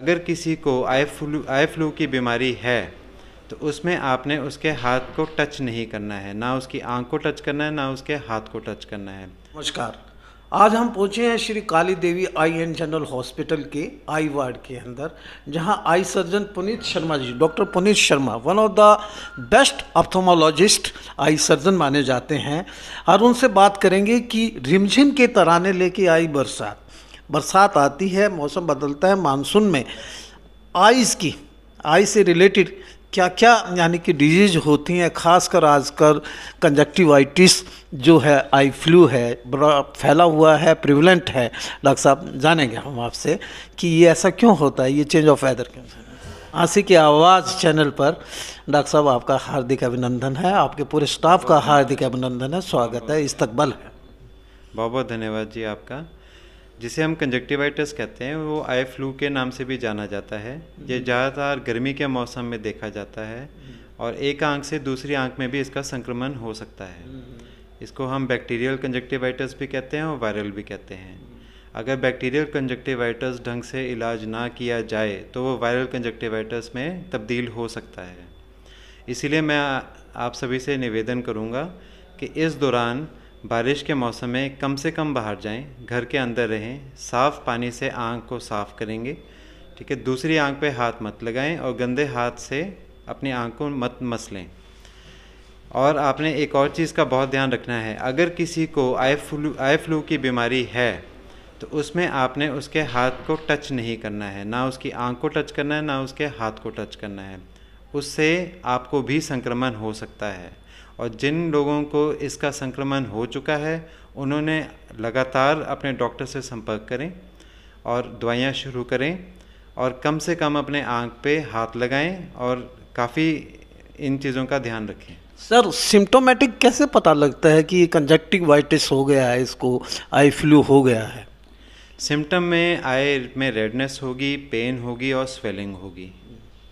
अगर किसी को आई फ्लू आई फ्लू की बीमारी है तो उसमें आपने उसके हाथ को टच नहीं करना है ना उसकी आंख को टच करना है ना उसके हाथ को टच करना है नमस्कार आज हम पहुंचे हैं Shri Kali Devi eye and general hospital के आई वार्ड के अंदर जहां eye surgeon Puneet Sharma ji doctor Puneet Sharma one of the best ophthalmologist eye surgeon माने जाते हैं और उनसे बात करेंगे कि रिमझिम के तराने लेके आई बरसात बरसात आती है मौसम बदलता है मानसून में आइज़ की आई से रिलेटेड क्या क्या यानी कि डिजीज होती हैं खासकर आजकल कंजक्टिवाइटिस जो है आई फ्लू है बड़ा फैला हुआ है प्रिवलेंट है डॉक्टर साहब जानेंगे हम आपसे कि ये ऐसा क्यों होता है ये चेंज ऑफ वेदर क्यों आंसी की आवाज़ चैनल पर डॉक्टर साहब आपका हार्दिक अभिनंदन है आपके पूरे स्टाफ का हार्दिक अभिनंदन है स्वागत है इस्तबल है बहुत बहुत धन्यवाद जी आपका जिसे हम कंजक्टिवाइटिस कहते हैं वो आई फ्लू के नाम से भी जाना जाता है ये हम्म। ज़्यादातर गर्मी के मौसम में देखा जाता है हम्म। और एक आंख से दूसरी आंख में भी इसका संक्रमण हो सकता है हम्म, इसको हम बैक्टीरियल कंजक्टिवाइटिस भी कहते हैं और वायरल भी कहते हैं अगर बैक्टीरियल कंजक्टिवाइटिस ढंग से इलाज ना किया जाए तो वो वायरल कंजक्टिवाइटिस में तब्दील हो सकता है इसीलिए मैं आप सभी से निवेदन करूँगा कि इस दौरान बारिश के मौसम में कम से कम बाहर जाएं घर के अंदर रहें साफ़ पानी से आंख को साफ़ करेंगे ठीक है दूसरी आंख पे हाथ मत लगाएं और गंदे हाथ से अपनी आंख को मत मसलें और आपने एक और चीज़ का बहुत ध्यान रखना है अगर किसी को आई फ्लू आई फ्लू की बीमारी है तो उसमें आपने उसके हाथ को टच नहीं करना है ना उसकी आंख को टच करना है ना उसके हाथ को टच करना है उससे आपको भी संक्रमण हो सकता है और जिन लोगों को इसका संक्रमण हो चुका है उन्होंने लगातार अपने डॉक्टर से संपर्क करें और दवाइयाँ शुरू करें और कम से कम अपने आँख पे हाथ लगाएं और काफ़ी इन चीज़ों का ध्यान रखें सर सिम्टोमेटिक कैसे पता लगता है कि कंजक्टिव वाइटिस हो गया है इसको आई फ्लू हो गया है सिम्टम में आई में रेडनेस होगी पेन होगी और स्वेलिंग होगी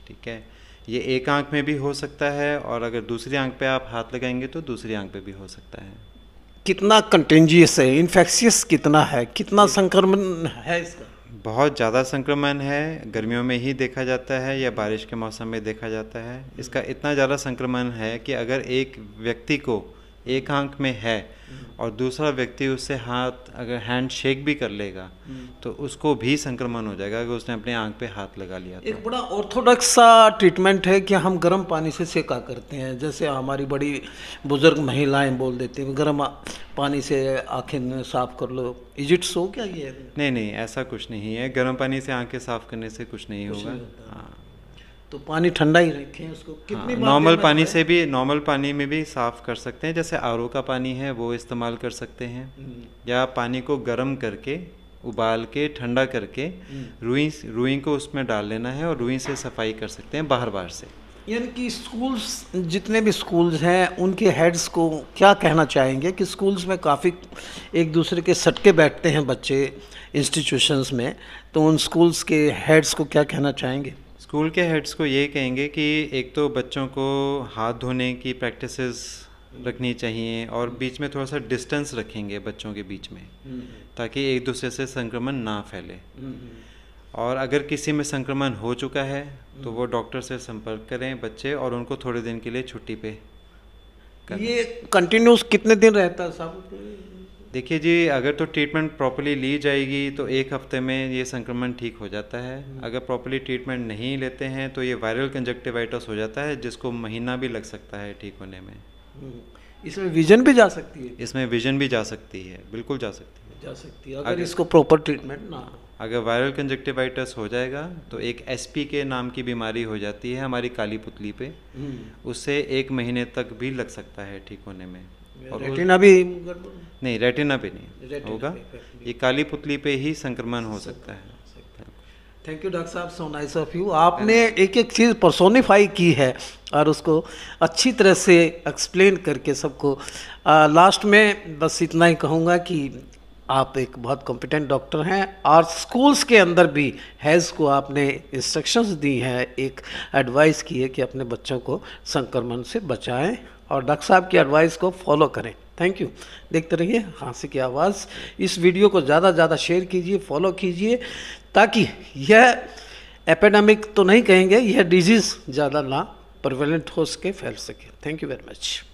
ठीक है ये एक आंख में भी हो सकता है और अगर दूसरी आंख पे आप हाथ लगाएंगे तो दूसरी आंख पे भी हो सकता है कितना कंटेंजियस है इन्फेक्शियस कितना है कितना संक्रमण है इसका बहुत ज़्यादा संक्रमण है गर्मियों में ही देखा जाता है या बारिश के मौसम में देखा जाता है इसका इतना ज़्यादा संक्रमण है कि अगर एक व्यक्ति को एक आंख में है और दूसरा व्यक्ति उससे हाथ अगर हैंड शेक भी कर लेगा तो उसको भी संक्रमण हो जाएगा अगर उसने अपने आंख पे हाथ लगा लिया एक तो। बड़ा ऑर्थोडॉक्स सा ट्रीटमेंट है कि हम गर्म पानी से सेका करते हैं जैसे हमारी बड़ी बुजुर्ग महिलाएं बोल देती हैं गर्म पानी से आँखें साफ कर लो इज इट सो क्या ये नहीं नहीं ऐसा कुछ नहीं है गर्म पानी से आँखें साफ करने से कुछ नहीं होगा हाँ तो पानी ठंडा ही रखें उसको हाँ, कितनी हाँ, नॉर्मल पानी से भी नॉर्मल पानी में भी साफ़ कर सकते हैं जैसे आर का पानी है वो इस्तेमाल कर सकते हैं हम्म। या पानी को गर्म करके उबाल के ठंडा करके हम्म। रुई रुई को उसमें डाल लेना है और रुई से सफाई कर सकते हैं बाहर बाहर से यानी कि स्कूल्स जितने भी स्कूल्स हैं उनके हेड्स को क्या कहना चाहेंगे कि स्कूल्स में काफ़ी एक दूसरे के सटके बैठते हैं बच्चे इंस्टीट्यूशंस में तो उन स्कूल्स के हेड्स को क्या कहना चाहेंगे स्कूल के हेड्स को ये कहेंगे कि एक तो बच्चों को हाथ धोने की प्रैक्टिस रखनी चाहिए और हम्म। बीच में थोड़ा सा डिस्टेंस रखेंगे बच्चों के बीच में हम्म। ताकि एक दूसरे से संक्रमण ना फैले हम्म। और अगर किसी में संक्रमण हो चुका है तो वो डॉक्टर से संपर्क करें बच्चे और उनको थोड़े दिन के लिए छुट्टी पे करें। ये कंटिन्यूस कितने दिन रहता है साहब देखिए जी अगर तो ट्रीटमेंट प्रॉपरली ली जाएगी तो एक हफ्ते में ये संक्रमण ठीक हो जाता है हम्म। अगर प्रॉपरली ट्रीटमेंट नहीं लेते हैं तो ये वायरल कंजक्टिवाइटस हो जाता है जिसको महीना भी लग सकता है ठीक होने में हम्म। इसमें विजन भी जा सकती है इसमें विजन भी जा सकती है बिल्कुल जा सकती है जा सकती है अगर, अगर इसको प्रॉपर ट्रीटमेंट ना अगर वायरल कंजक्टिवाइटस हो जाएगा तो एक एस के नाम की बीमारी हो जाती है हमारी काली पुतली पे हम्म। उससे एक महीने तक भी लग सकता है ठीक होने में और रेटिना भी नहीं रेटिना पे नहीं होगा ये काली पुतली पे ही संक्रमण हो सकता है थैंक यू डॉक्टर साहब सो नाइस ऑफ यू आपने एक एक चीज़ परसोनिफाई की है और उसको अच्छी तरह से एक्सप्लेन करके सबको लास्ट में बस इतना ही कहूँगा कि आप एक बहुत कॉम्पिटेंट डॉक्टर हैं और स्कूल्स के अंदर भी हैज़ को आपने इंस्ट्रक्शंस दी हैं एक एडवाइस की है कि अपने बच्चों को संक्रमण से बचाएं और डॉक्टर साहब की एडवाइस को फॉलो करें थैंक यू देखते रहिए हाँसी की आवाज़ इस वीडियो को ज़्यादा ज़्यादा शेयर कीजिए फॉलो कीजिए ताकि यह एपेडेमिक तो नहीं कहेंगे यह डिजीज़ ज़्यादा ना प्रवेलेंट हो सके फैल सके थैंक यू वेरी मच